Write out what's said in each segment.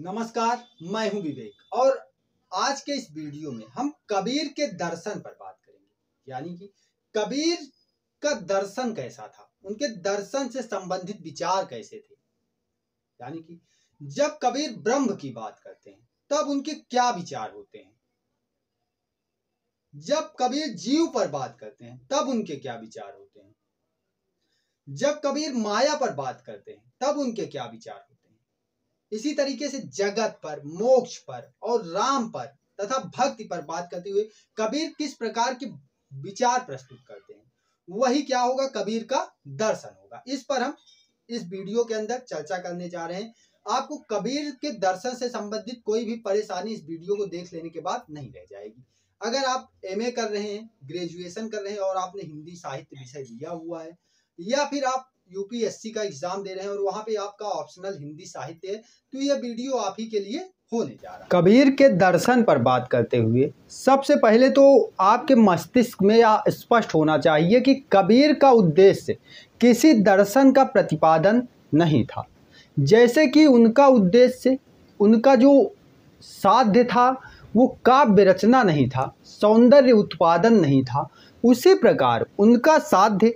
नमस्कार मैं हूं विवेक और आज के इस वीडियो में हम कबीर के दर्शन पर बात करेंगे यानी कि कबीर का दर्शन कैसा था उनके दर्शन से संबंधित विचार कैसे थे यानी कि जब कबीर ब्रह्म की बात करते हैं तब उनके क्या विचार होते हैं जब कबीर जीव पर बात करते हैं तब उनके क्या विचार होते हैं जब कबीर माया पर बात करते हैं तब उनके क्या विचार होते हैं इसी तरीके से जगत पर मोक्ष पर और राम पर तथा भक्ति पर बात करते हुए कबीर किस प्रकार के विचार प्रस्तुत करते हैं वही क्या होगा कबीर का दर्शन होगा इस पर हम इस वीडियो के अंदर चर्चा करने जा रहे हैं आपको कबीर के दर्शन से संबंधित कोई भी परेशानी इस वीडियो को देख लेने के बाद नहीं रह जाएगी अगर आप एमए कर रहे हैं ग्रेजुएशन कर रहे हैं और आपने हिंदी साहित्य विषय लिया हुआ है या फिर आप यूपीएससी का एग्जाम दे रहे हैं और वहाँ पे आपका ऑप्शनल हिंदी साहित्य है तो यह वीडियो आप ही के लिए होने जा रहा है कबीर के दर्शन पर बात करते हुए सबसे पहले तो आपके मस्तिष्क में यह स्पष्ट होना चाहिए कि कबीर का उद्देश्य किसी दर्शन का प्रतिपादन नहीं था जैसे कि उनका उद्देश्य उनका जो साध्य था वो काव्य रचना नहीं था सौंदर्य उत्पादन नहीं था उसी प्रकार उनका साध्य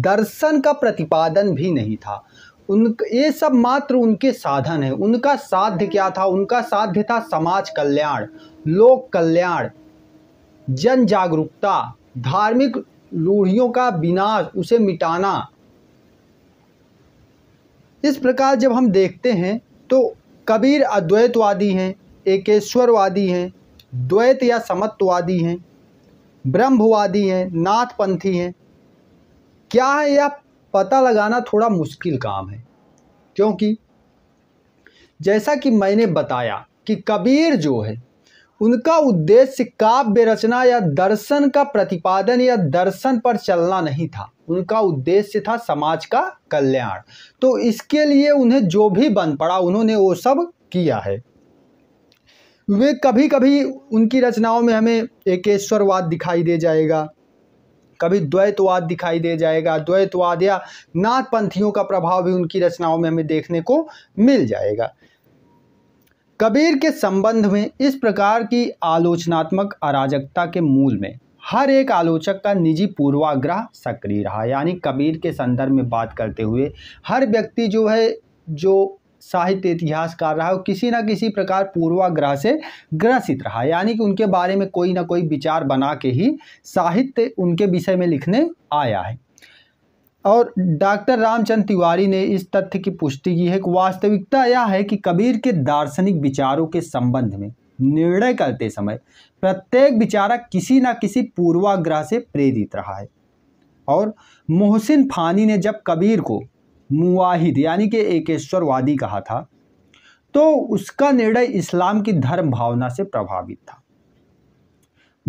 दर्शन का प्रतिपादन भी नहीं था उन ये सब मात्र उनके साधन है उनका साध्य क्या था उनका साध्य था समाज कल्याण लोक कल्याण जन जागरूकता धार्मिक रूढ़ियों का विनाश उसे मिटाना इस प्रकार जब हम देखते हैं तो कबीर अद्वैतवादी हैं एकेश्वरवादी हैं द्वैत या समत्ववादी हैं ब्रह्मवादी हैं नाथपंथी हैं क्या है यह पता लगाना थोड़ा मुश्किल काम है क्योंकि जैसा कि मैंने बताया कि कबीर जो है उनका उद्देश्य काव्य रचना या दर्शन का प्रतिपादन या दर्शन पर चलना नहीं था उनका उद्देश्य था समाज का कल्याण तो इसके लिए उन्हें जो भी बन पड़ा उन्होंने वो सब किया है वे कभी कभी उनकी रचनाओं में हमें एकेश्वरवाद दिखाई दे जाएगा कभी द्वैतवाद दिखाई दे जाएगा द्वैतवाद या नाथपंथियों का प्रभाव भी उनकी रचनाओं में हमें देखने को मिल जाएगा कबीर के संबंध में इस प्रकार की आलोचनात्मक अराजकता के मूल में हर एक आलोचक का निजी पूर्वाग्रह सक्रिय रहा यानी कबीर के संदर्भ में बात करते हुए हर व्यक्ति जो है जो साहित्य इतिहासकार रहा और किसी ना किसी प्रकार पूर्वाग्रह से ग्रसित रहा यानी कि उनके बारे में कोई ना कोई विचार बना के ही साहित्य उनके विषय में लिखने आया है और डॉक्टर रामचंद्र तिवारी ने इस तथ्य की पुष्टि की है कि वास्तविकता यह है कि कबीर के दार्शनिक विचारों के संबंध में निर्णय करते समय प्रत्येक विचारक किसी न किसी पूर्वाग्रह से प्रेरित रहा है और मोहसिन फानी ने जब कबीर को मुआहिद यानी कि एकेश्वरवादी कहा था तो उसका निर्णय इस्लाम की धर्म भावना से प्रभावित था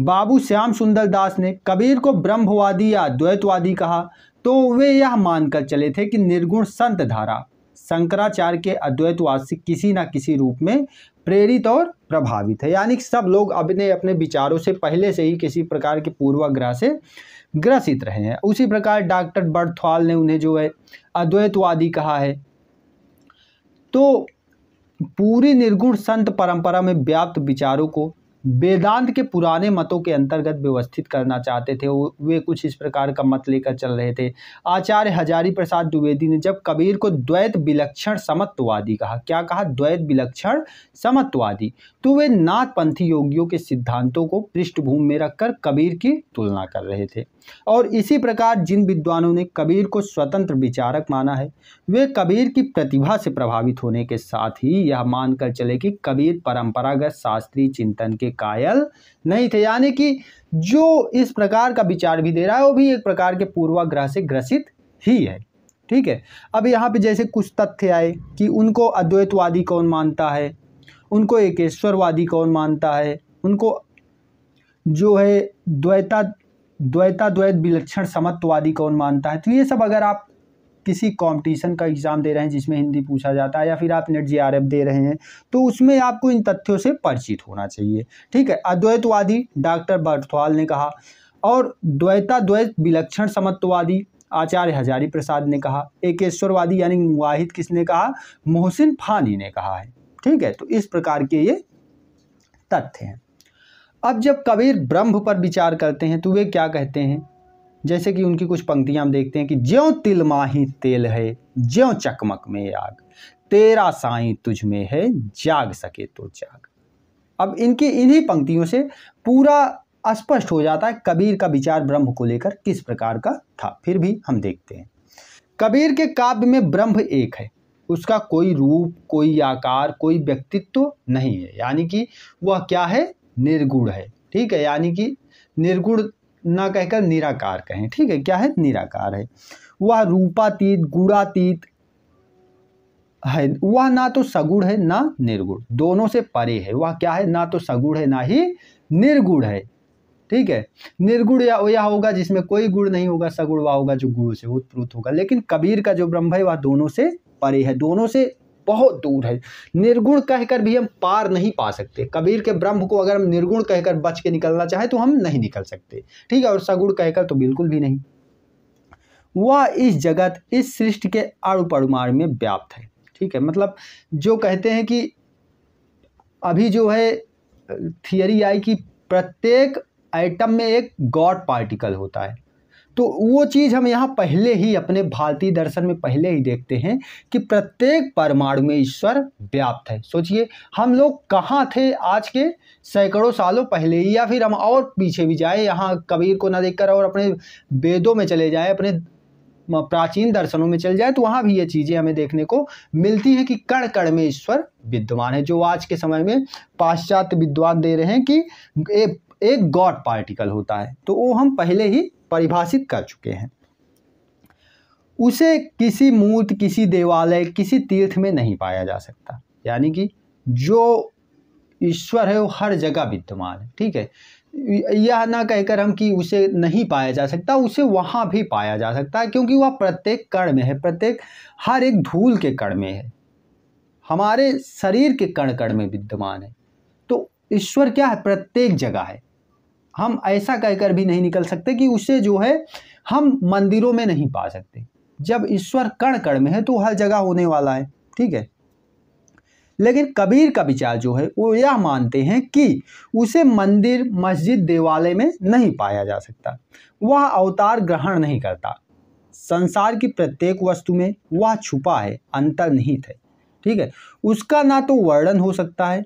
बाबू श्याम सुंदर दास ने कबीर को ब्रह्मवादी या द्वैतवादी कहा तो वे यह मानकर चले थे कि निर्गुण संत धारा शंकराचार्य के अद्वैतवाद से किसी ना किसी रूप में प्रेरित और प्रभावित है यानी सब लोग अपने अपने विचारों से पहले से ही किसी प्रकार के पूर्वाग्रह से ग्रसित रहे हैं उसी प्रकार डॉक्टर बर्थवाल ने उन्हें जो है अद्वैतवादी कहा है तो पूरी निर्गुण संत परंपरा में व्याप्त विचारों को वेदांत के पुराने मतों के अंतर्गत व्यवस्थित करना चाहते थे वे कुछ इस प्रकार का मत लेकर चल रहे थे आचार्य हजारी प्रसाद द्विवेदी ने जब कबीर को द्वैत विलक्षण समत्ववादी कहा क्या कहा द्वैत विलक्षण समत्ववादी तो वे नाथपंथी योगियों के सिद्धांतों को पृष्ठभूमि में रखकर कबीर की तुलना कर रहे थे और इसी प्रकार जिन विद्वानों ने कबीर को स्वतंत्र विचारक माना है वे कबीर की प्रतिभा से प्रभावित होने के साथ ही यह मानकर चले कि कबीर परंपरागत शास्त्रीय चिंतन के कायल नहीं थे यानी कि जो इस प्रकार का विचार भी दे रहा है वो भी एक प्रकार के पूर्वाग्रह से ग्रसित ही है ठीक है अब यहाँ पे जैसे कुछ तथ्य आए कि उनको अद्वैतवादी कौन मानता है उनको एकेश्वरवादी कौन मानता है उनको जो है द्वैता द्वैता द्वैत विलक्षण समत्ववादी कौन मानता है तो ये सब अगर आप किसी कंपटीशन का एग्ज़ाम दे रहे हैं जिसमें हिंदी पूछा जाता है या फिर आप नेट जी दे रहे हैं तो उसमें आपको इन तथ्यों से परिचित होना चाहिए ठीक है अद्वैतवादी डॉक्टर बर्थवाल ने कहा और द्वैता द्वैत विलक्षण समत्ववादी आचार्य हजारी प्रसाद ने कहा एकेश्वरवादी यानी मुवाहिद किसने कहा मोहसिन फानी ने कहा है ठीक है तो इस प्रकार के ये तथ्य हैं अब जब कबीर ब्रह्म पर विचार करते हैं तो वे क्या कहते हैं जैसे कि उनकी कुछ पंक्तियां हम देखते हैं कि ज्यो तिल माही तेल है ज्यो चकमक में आग तेरा साई तुझ में है जाग सके तो जाग अब इनकी इन्हीं पंक्तियों से पूरा स्पष्ट हो जाता है कबीर का विचार ब्रह्म को लेकर किस प्रकार का था फिर भी हम देखते हैं कबीर के काव्य में ब्रह्म एक है उसका कोई रूप कोई आकार कोई व्यक्तित्व तो नहीं है यानी कि वह क्या है निर्गुण है ठीक है यानी कि निर्गुण ना कहकर निराकार कहें ठीक है क्या है निराकार है वह रूपातीत गुणातीत है वह ना तो सगुण है ना निर्गुण दोनों से परे है वह क्या है ना तो सगुण है ना ही निर्गुण है ठीक है निर्गुण या यह होगा जिसमें कोई गुण नहीं होगा सगुण वह होगा जो गुण से उत्प्रुत होगा लेकिन कबीर का जो ब्रह्म है वह दोनों से परे है दोनों से बहुत दूर है निर्गुण कहकर भी हम पार नहीं पा सकते कबीर के ब्रह्म को अगर हम निर्गुण कहकर बच के निकलना चाहें तो हम नहीं निकल सकते ठीक है और सगुण कहकर तो बिल्कुल भी नहीं वह इस जगत इस सृष्टि के अणु परमाणु में व्याप्त है ठीक है मतलब जो कहते हैं कि अभी जो है थियरी आई कि प्रत्येक आइटम में एक गॉड पार्टिकल होता है तो वो चीज़ हम यहाँ पहले ही अपने भारतीय दर्शन में पहले ही देखते हैं कि प्रत्येक परमाणु में ईश्वर व्याप्त है सोचिए हम लोग कहाँ थे आज के सैकड़ों सालों पहले ही या फिर हम और पीछे भी जाए यहाँ कबीर को ना देखकर और अपने वेदों में चले जाए अपने प्राचीन दर्शनों में चल जाए तो वहाँ भी ये चीज़ें हमें देखने को मिलती हैं कि कण कण में ईश्वर विद्यमान है जो आज के समय में पाश्चात्य विद्वान दे रहे हैं कि ए, एक गॉड पार्टिकल होता है तो वो हम पहले ही परिभाषित कर चुके हैं उसे किसी मूर्त किसी देवालय किसी तीर्थ में नहीं पाया जा सकता यानी कि जो ईश्वर है वो हर जगह विद्यमान है ठीक है यह ना कहकर हम कि उसे नहीं पाया जा सकता उसे वहाँ भी पाया जा सकता है क्योंकि वह प्रत्येक कण में है प्रत्येक हर एक धूल के कण में है हमारे शरीर के कण कण में विद्यमान है तो ईश्वर क्या है प्रत्येक जगह है हम ऐसा कहकर भी नहीं निकल सकते कि उसे जो है हम मंदिरों में नहीं पा सकते जब ईश्वर कण कण में है तो हर जगह होने वाला है ठीक है लेकिन कबीर का विचार जो है वो यह मानते हैं कि उसे मंदिर मस्जिद देवालय में नहीं पाया जा सकता वह अवतार ग्रहण नहीं करता संसार की प्रत्येक वस्तु में वह छुपा है अंतर्निहित है ठीक है उसका ना तो वर्णन हो सकता है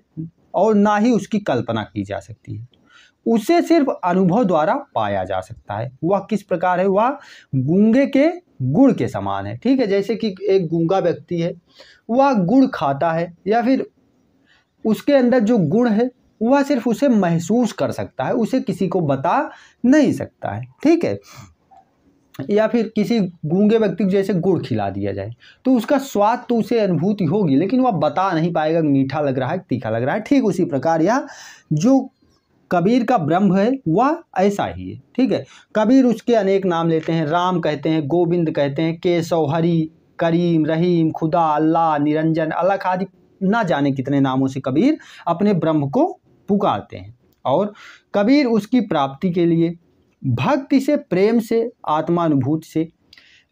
और ना ही उसकी कल्पना की जा सकती है उसे सिर्फ अनुभव द्वारा पाया जा सकता है वह किस प्रकार है वह गूंगे के गुड़ के समान है ठीक है जैसे कि एक गूंगा व्यक्ति है वह गुड़ खाता है या फिर उसके अंदर जो गुड़ है वह सिर्फ उसे महसूस कर सकता है उसे किसी को बता नहीं सकता है ठीक है या फिर किसी गूंगे व्यक्ति को जैसे गुड़ खिला दिया जाए तो उसका स्वाद तो उसे अनुभूति होगी लेकिन वह बता नहीं पाएगा मीठा लग रहा है तीखा लग रहा है ठीक उसी प्रकार यह जो कबीर का ब्रह्म है वह ऐसा ही है ठीक है कबीर उसके अनेक नाम लेते हैं राम कहते हैं गोविंद कहते हैं केशव हरि करीम रहीम खुदा अल्लाह निरंजन अल्लाह आदि ना जाने कितने नामों से कबीर अपने ब्रह्म को पुकारते हैं और कबीर उसकी प्राप्ति के लिए भक्ति से प्रेम से आत्मानुभूत से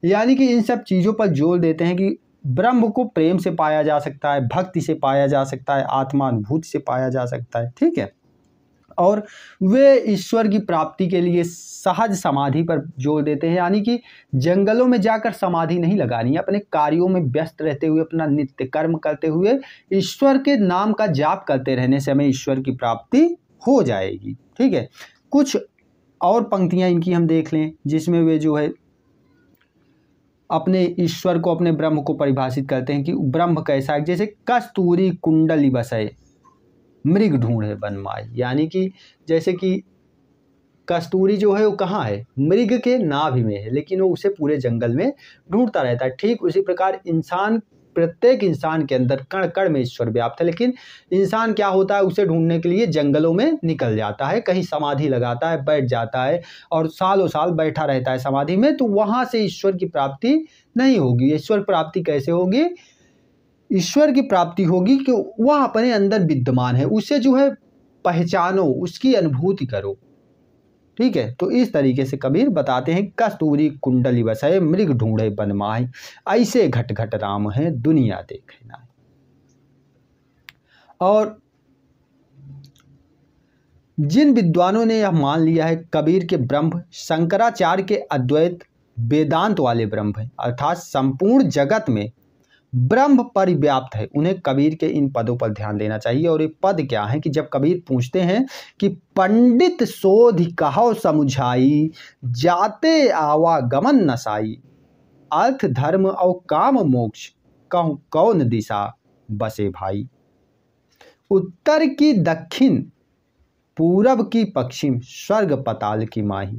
यानी कि इन सब चीज़ों पर जोर देते हैं कि ब्रह्म को प्रेम से पाया जा सकता है भक्ति से पाया जा सकता है आत्मानुभूत से पाया जा सकता है ठीक है और वे ईश्वर की प्राप्ति के लिए सहज समाधि पर जोर देते हैं यानी कि जंगलों में जाकर समाधि नहीं लगानी अपने कार्यों में व्यस्त रहते हुए अपना नित्य कर्म करते हुए ईश्वर के नाम का जाप करते रहने से हमें ईश्वर की प्राप्ति हो जाएगी ठीक है कुछ और पंक्तियाँ इनकी हम देख लें जिसमें वे जो है अपने ईश्वर को अपने ब्रह्म को परिभाषित करते हैं कि ब्रह्म कैसा है जैसे कस्तूरी कुंडली बसए मृग ढूंढ है बनमाई यानी कि जैसे कि कस्तूरी जो है वो कहाँ है मृग के नाभि में है लेकिन वो उसे पूरे जंगल में ढूंढता रहता है ठीक उसी प्रकार इंसान प्रत्येक इंसान के अंदर कण कण में ईश्वर व्याप्त है लेकिन इंसान क्या होता है उसे ढूंढने के लिए जंगलों में निकल जाता है कहीं समाधि लगाता है बैठ जाता है और सालों साल बैठा रहता है समाधि में तो वहाँ से ईश्वर की प्राप्ति नहीं होगी ईश्वर प्राप्ति कैसे होगी ईश्वर की प्राप्ति होगी कि वह अपने अंदर विद्यमान है उसे जो है पहचानो उसकी अनुभूति करो ठीक है तो इस तरीके से कबीर बताते हैं कस्तूरी कुंडली बसाए मृग ढूंढे बनमाए ऐसे घट घट राम है दुनिया देखे ना और जिन विद्वानों ने यह मान लिया है कबीर के ब्रह्म शंकराचार्य के अद्वैत वेदांत वाले ब्रह्म हैं अर्थात संपूर्ण जगत में ब्रह्म परिव्याप्त है उन्हें कबीर के इन पदों पर ध्यान देना चाहिए और ये पद क्या है कि जब कबीर पूछते हैं कि पंडित शोध कहो समझाई जाते आवागमन नसाई अर्थ धर्म और काम मोक्ष कहूँ कौन दिशा बसे भाई उत्तर की दक्षिण पूरब की पश्चिम स्वर्ग पताल की माही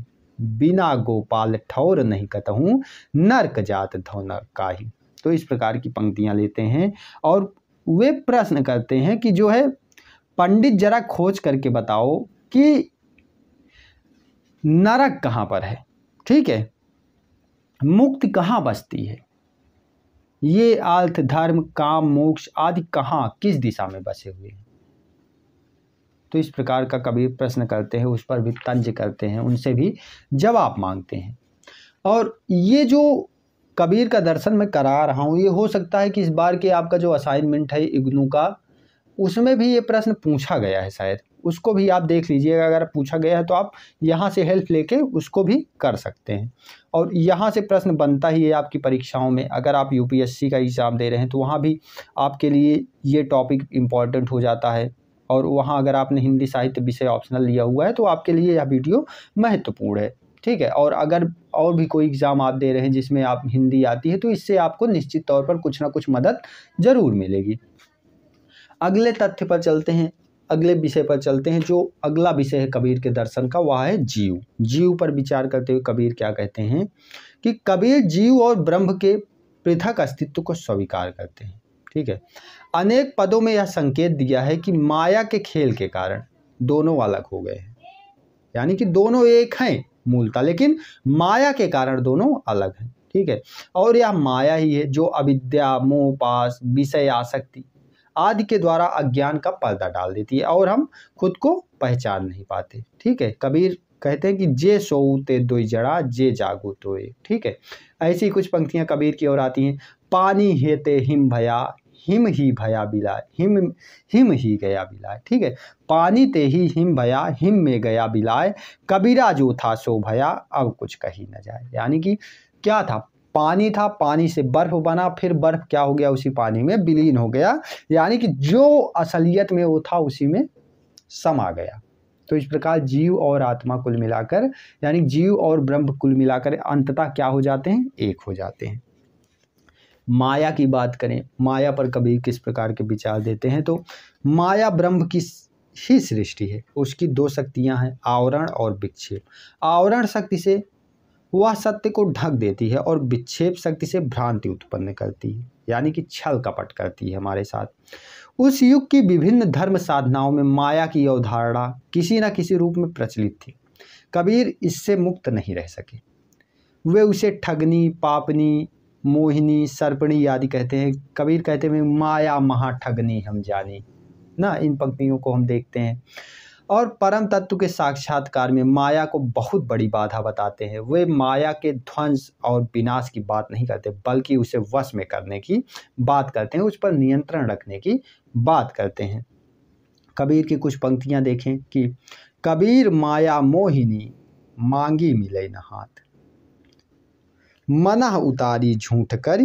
बिना गोपाल ठौर नहीं कहता नरक नर्क जात धौनर काही तो इस प्रकार की पंक्तियाँ लेते हैं और वे प्रश्न करते हैं कि जो है पंडित जरा खोज करके बताओ कि नरक कहाँ पर है ठीक है मुक्ति कहाँ बसती है ये अर्थ धर्म काम मोक्ष आदि कहाँ किस दिशा में बसे हुए हैं तो इस प्रकार का कभी प्रश्न करते हैं उस पर भी तंज करते हैं उनसे भी जवाब मांगते हैं और ये जो कबीर का दर्शन मैं करा रहा हूँ ये हो सकता है कि इस बार के आपका जो असाइनमेंट है इग्नू का उसमें भी ये प्रश्न पूछा गया है शायद उसको भी आप देख लीजिएगा अगर पूछा गया है तो आप यहाँ से हेल्प लेके उसको भी कर सकते हैं और यहाँ से प्रश्न बनता ही है आपकी परीक्षाओं में अगर आप यूपीएससी का एग्ज़ाम दे रहे हैं तो वहाँ भी आपके लिए ये टॉपिक इम्पॉर्टेंट हो जाता है और वहाँ अगर आपने हिंदी साहित्य विषय ऑप्शनल लिया हुआ है तो आपके लिए यह वीडियो महत्वपूर्ण है ठीक है और अगर और भी कोई एग्ज़ाम आप दे रहे हैं जिसमें आप हिंदी आती है तो इससे आपको निश्चित तौर पर कुछ ना कुछ मदद ज़रूर मिलेगी अगले तथ्य पर चलते हैं अगले विषय पर चलते हैं जो अगला विषय है कबीर के दर्शन का वह है जीव जीव पर विचार करते हुए कबीर क्या कहते हैं कि कबीर जीव और ब्रह्म के पृथक अस्तित्व को स्वीकार करते हैं ठीक है अनेक पदों में यह संकेत दिया है कि माया के खेल के कारण दोनों अलग हो गए हैं यानी कि दोनों एक हैं मूलता लेकिन माया के कारण दोनों अलग हैं ठीक है और यह माया ही है जो अविद्या मोहपास विषय आसक्ति आदि के द्वारा अज्ञान का पर्दा डाल देती है और हम खुद को पहचान नहीं पाते ठीक है कबीर कहते हैं कि जे सोते दो जड़ा जे जागो तो ठीक है ऐसी कुछ पंक्तियां कबीर की ओर आती हैं पानी हेते हिम भया हिम ही भया बिलाय हिम हिम ही गया बिलाय ठीक है पानी ते ही हिम भया हिम में गया बिलाय कबीरा जो था सो भया अब कुछ कही न जाए यानी कि क्या था पानी था पानी से बर्फ बना फिर बर्फ क्या हो गया उसी पानी में विलीन हो गया यानी कि जो असलियत में वो था उसी में समा गया तो इस प्रकार जीव और आत्मा कुल मिलाकर यानी जीव और ब्रह्म कुल मिलाकर अंततः क्या हो जाते हैं एक हो जाते हैं माया की बात करें माया पर कबीर किस प्रकार के विचार देते हैं तो माया ब्रह्म की ही सृष्टि है उसकी दो शक्तियाँ हैं आवरण और विक्षेप आवरण शक्ति से वह सत्य को ढक देती है और विक्षेप शक्ति से भ्रांति उत्पन्न करती है यानी कि छल कपट करती है हमारे साथ उस युग की विभिन्न धर्म साधनाओं में माया की अवधारणा किसी न किसी रूप में प्रचलित थी कबीर इससे मुक्त नहीं रह सके वे उसे ठगनी पापनी मोहिनी सर्पणी आदि कहते हैं कबीर कहते हैं माया महाठगनी हम जानी ना इन पंक्तियों को हम देखते हैं और परम तत्व के साक्षात्कार में माया को बहुत बड़ी बाधा बताते हैं वे माया के ध्वंस और विनाश की बात नहीं करते बल्कि उसे वश में करने की बात करते हैं उस पर नियंत्रण रखने की बात करते हैं कबीर की कुछ पंक्तियाँ देखें कि कबीर माया मोहिनी मांगी मिले न हाथ मना उतारी झूठ कर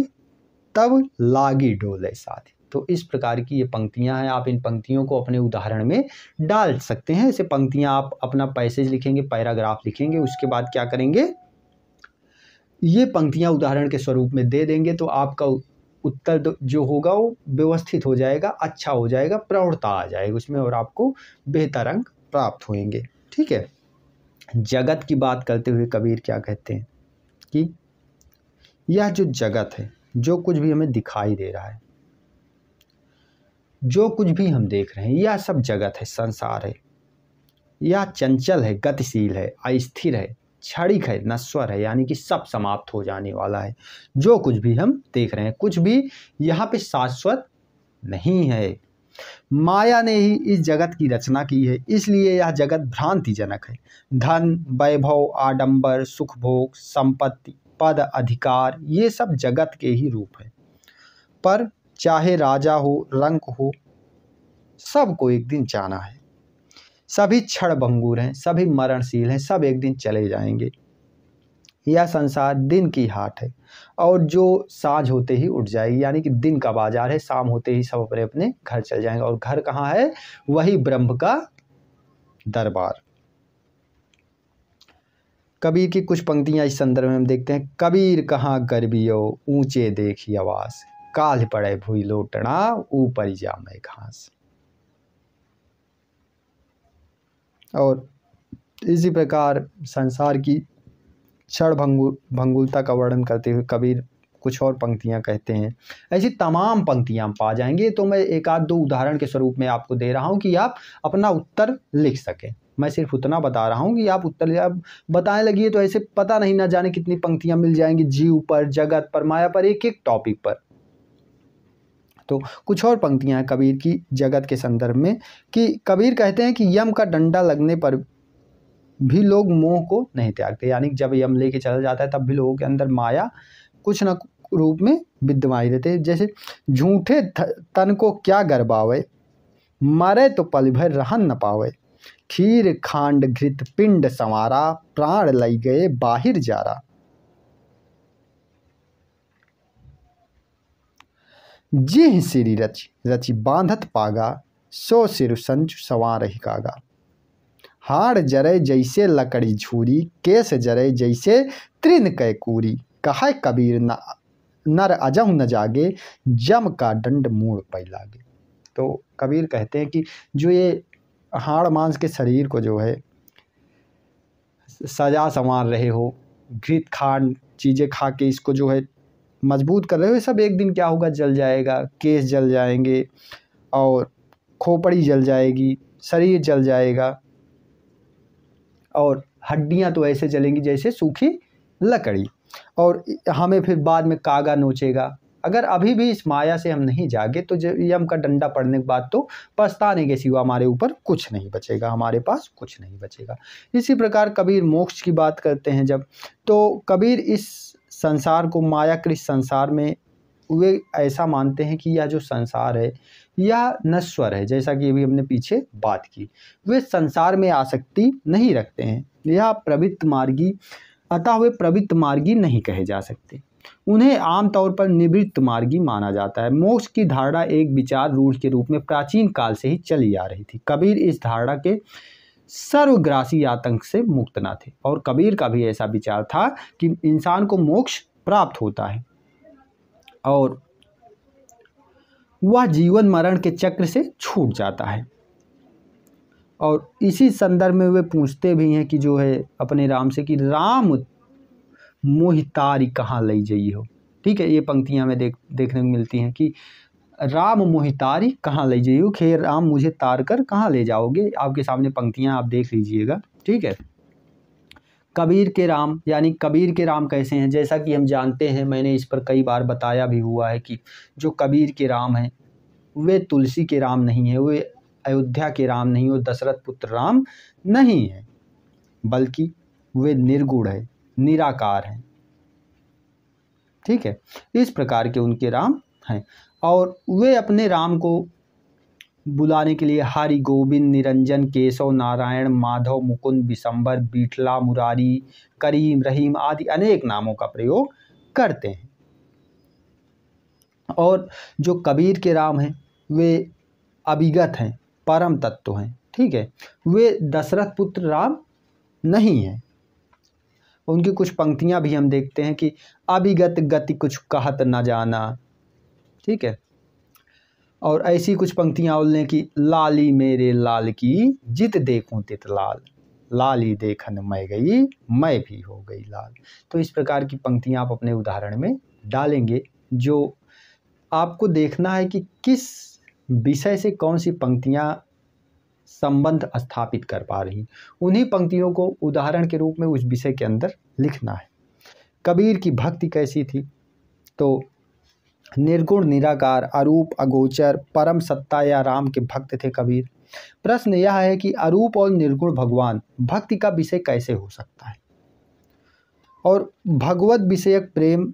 तब लागी डोले साथी तो इस प्रकार की ये पंक्तियां हैं आप इन पंक्तियों को अपने उदाहरण में डाल सकते हैं ऐसे पंक्तियां आप अपना पैसेज लिखेंगे पैराग्राफ लिखेंगे उसके बाद क्या करेंगे ये पंक्तियां उदाहरण के स्वरूप में दे देंगे तो आपका उत्तर जो होगा वो व्यवस्थित हो जाएगा अच्छा हो जाएगा प्रौढ़ता आ जाएगी उसमें और आपको बेहतर अंक प्राप्त होंगे ठीक है जगत की बात करते हुए कबीर क्या कहते हैं कि यह जो जगत है जो कुछ भी हमें दिखाई दे रहा है जो कुछ भी हम देख रहे हैं यह सब जगत है संसार है यह चंचल है गतिशील है अस्थिर है क्षणिक है नश्वर है यानी कि सब समाप्त हो जाने वाला है जो कुछ भी हम देख रहे हैं कुछ भी यहाँ पे शाश्वत नहीं है माया ने ही इस जगत की रचना की है इसलिए यह जगत भ्रांतिजनक है धन वैभव आडंबर सुख भोग संपत्ति पद अधिकार ये सब जगत के ही रूप हैं पर चाहे राजा हो रंक हो सबको एक दिन जाना है सभी क्षण भंगूर हैं सभी मरणशील हैं सब एक दिन चले जाएंगे यह संसार दिन की हाट है और जो साँझ होते ही उठ जाएगी यानी कि दिन का बाजार है शाम होते ही सब अपने अपने घर चल जाएंगे और घर कहाँ है वही ब्रह्म का दरबार कबीर की कुछ पंक्तियाँ इस संदर्भ में हम देखते हैं कबीर कहाँ गरबियो ऊंचे देखी आवास काल पड़े भूई लोटना ऊपर जा मैं घास और इसी प्रकार संसार की क्षण भंगुल भंगुलता का वर्णन करते हुए कबीर कुछ और पंक्तियाँ कहते हैं ऐसी तमाम पंक्तियां हम पा जाएंगे तो मैं एक आध दो उदाहरण के स्वरूप में आपको दे रहा हूँ कि आप अपना उत्तर लिख सकें मैं सिर्फ उतना बता रहा हूँ कि आप उत्तर आप बताने लगी तो ऐसे पता नहीं ना जाने कितनी पंक्तियाँ मिल जाएंगी जीव पर जगत पर माया पर एक एक टॉपिक पर तो कुछ और पंक्तियाँ हैं कबीर की जगत के संदर्भ में कि कबीर कहते हैं कि यम का डंडा लगने पर भी लोग मोह को नहीं त्यागते यानी जब यम लेके चला जाता है तब भी लोगों के अंदर माया कुछ ना रूप में विद्यमान रहते जैसे झूठे तन को क्या गरबावे मरे तो पल भर रहन न पावे खीर खांड घृत पिंड संवारा प्राण लई गए बाहिर जारा जिह सिरी रच रच बांधत पागा सो सिर संच संवार ही कागा हाड़ जरे जैसे लकड़ी झूरी केस जरे जैसे त्रिन कैकूरी कहे कबीर न नर अजह न जागे जम का दंड मूड़ पै लागे तो कबीर कहते हैं कि जो ये हाड़ मांस के शरीर को जो है सजा संवार रहे हो घृत खांड चीज़ें खा के इसको जो है मजबूत कर रहे हो सब एक दिन क्या होगा जल जाएगा केस जल जाएंगे और खोपड़ी जल जाएगी शरीर जल जाएगा और हड्डियां तो ऐसे जलेंगी जैसे सूखी लकड़ी और हमें फिर बाद में कागा नोचेगा अगर अभी भी इस माया से हम नहीं जागे तो जब यम का डंडा पड़ने के बाद तो पछताने के सिवा हमारे ऊपर कुछ नहीं बचेगा हमारे पास कुछ नहीं बचेगा इसी प्रकार कबीर मोक्ष की बात करते हैं जब तो कबीर इस संसार को माया कृष्ण संसार में वे ऐसा मानते हैं कि यह जो संसार है यह नश्वर है जैसा कि अभी हमने पीछे बात की वे संसार में आसक्ति नहीं रखते हैं यह प्रवृत्त मार्गी अतः वे प्रवृत्त मार्गी नहीं कहे जा सकते उन्हें आमतौर पर निवृत्त मार्गी माना जाता है मोक्ष की धारणा एक विचार रूढ़ के रूप में प्राचीन काल से ही चली आ रही थी कबीर इस धारणा के सर्वग्रासी आतंक से मुक्त ना थे और कबीर का भी ऐसा विचार था कि इंसान को मोक्ष प्राप्त होता है और वह जीवन मरण के चक्र से छूट जाता है और इसी संदर्भ में वे पूछते भी हैं कि जो है अपने राम से कि राम मोहितारी कहाँ ले जाइयो ठीक है ये पंक्तियाँ हमें देख देखने को मिलती हैं कि राम मोहितारी कहाँ ले जाइयो खे राम मुझे तार कर कहाँ ले जाओगे आपके सामने पंक्तियाँ आप देख लीजिएगा ठीक है कबीर के राम यानी कबीर के राम कैसे हैं जैसा कि हम जानते हैं मैंने इस पर कई बार बताया भी हुआ है कि जो कबीर के राम हैं वे तुलसी के राम नहीं है वे अयोध्या के राम नहीं वो दशरथ पुत्र राम नहीं है बल्कि वे निर्गुण है निराकार हैं ठीक है इस प्रकार के उनके राम हैं और वे अपने राम को बुलाने के लिए हरि गोविंद निरंजन केशव नारायण माधव मुकुंद विशंबर बीठला मुरारी करीम रहीम आदि अनेक नामों का प्रयोग करते हैं और जो कबीर के राम हैं वे अभिगत हैं परम तत्व हैं ठीक है वे दशरथ पुत्र राम नहीं हैं उनकी कुछ पंक्तियां भी हम देखते हैं कि अभिगत गति कुछ कहत न जाना ठीक है और ऐसी कुछ पंक्तियां और लें कि लाली मेरे लाल की जित देखू तित लाल लाली देखन मैं गई मैं भी हो गई लाल तो इस प्रकार की पंक्तियां आप अपने उदाहरण में डालेंगे जो आपको देखना है कि किस विषय से कौन सी पंक्तियां संबंध स्थापित कर पा रही उन्हीं पंक्तियों को उदाहरण के रूप में उस विषय के अंदर लिखना है कबीर की भक्ति कैसी थी तो निर्गुण निराकार अरूप अगोचर परम सत्ता या राम के भक्त थे कबीर प्रश्न यह है कि अरूप और निर्गुण भगवान भक्ति का विषय कैसे हो सकता है और भगवत विषयक प्रेम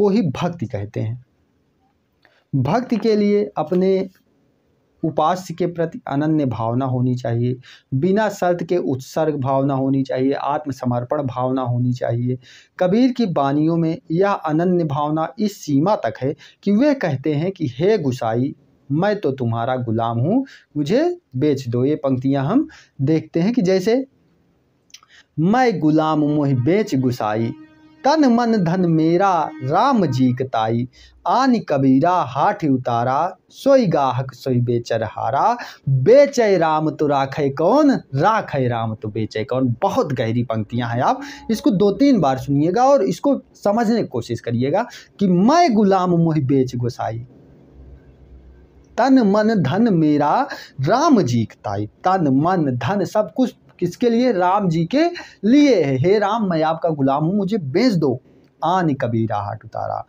को ही भक्ति कहते हैं भक्ति के लिए अपने उपास्य के प्रति अनन्य भावना होनी चाहिए बिना शर्त के उत्सर्ग भावना होनी चाहिए आत्मसमर्पण भावना होनी चाहिए कबीर की बानियों में यह अनन्य भावना इस सीमा तक है कि वे कहते हैं कि हे गुसाई मैं तो तुम्हारा गुलाम हूँ मुझे बेच दो ये पंक्तियाँ हम देखते हैं कि जैसे मैं गुलाम मोह बेच गुसाई तन मन धन मेरा राम जी कताई आन कबीरा हाठ उतारा सोई गाहक सोई बेचर हारा बेचे राम तो राखे कौन राखे राम तो बेचे कौन बहुत गहरी पंक्तियां हैं आप इसको दो तीन बार सुनिएगा और इसको समझने की कोशिश करिएगा कि मैं गुलाम मोहि बेच गोसाई तन मन धन मेरा राम जी कताई तन मन धन सब कुछ किसके लिए राम जी के लिए है हे राम मैं आपका गुलाम हूँ मुझे बेच दो आन कबीरा हाट उतारा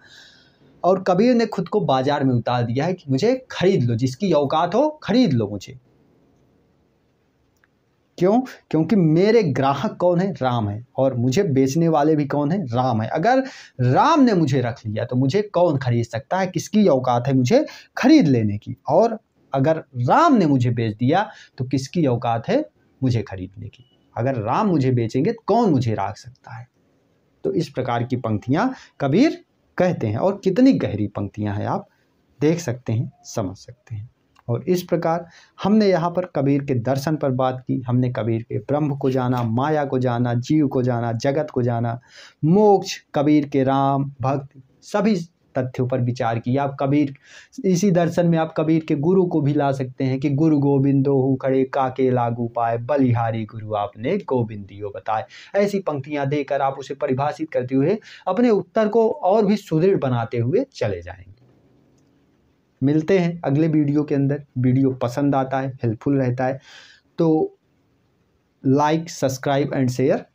और कबीर ने खुद को बाजार में उतार दिया है कि मुझे खरीद लो जिसकी औकात हो खरीद लो मुझे क्यों क्योंकि मेरे ग्राहक कौन है राम है और मुझे बेचने वाले भी कौन है राम है अगर राम ने मुझे रख लिया तो मुझे कौन खरीद सकता है किसकी औकात है मुझे खरीद लेने की और अगर राम ने मुझे बेच दिया तो किसकी औकात है मुझे खरीदने की अगर राम मुझे बेचेंगे तो कौन मुझे राख सकता है तो इस प्रकार की पंक्तियाँ कबीर कहते हैं और कितनी गहरी पंक्तियाँ हैं आप देख सकते हैं समझ सकते हैं और इस प्रकार हमने यहाँ पर कबीर के दर्शन पर बात की हमने कबीर के ब्रह्म को जाना माया को जाना जीव को जाना जगत को जाना मोक्ष कबीर के राम भक्त सभी तथ्यों पर विचार किया आप कबीर इसी दर्शन में आप कबीर के गुरु को भी ला सकते हैं कि गुरु गोविंदो हु खड़े काके लागू पाए बलिहारी गुरु आपने यो बताए ऐसी पंक्तियां देकर आप उसे परिभाषित करते हुए अपने उत्तर को और भी सुदृढ़ बनाते हुए चले जाएंगे मिलते हैं अगले वीडियो के अंदर वीडियो पसंद आता है हेल्पफुल रहता है तो लाइक सब्सक्राइब एंड शेयर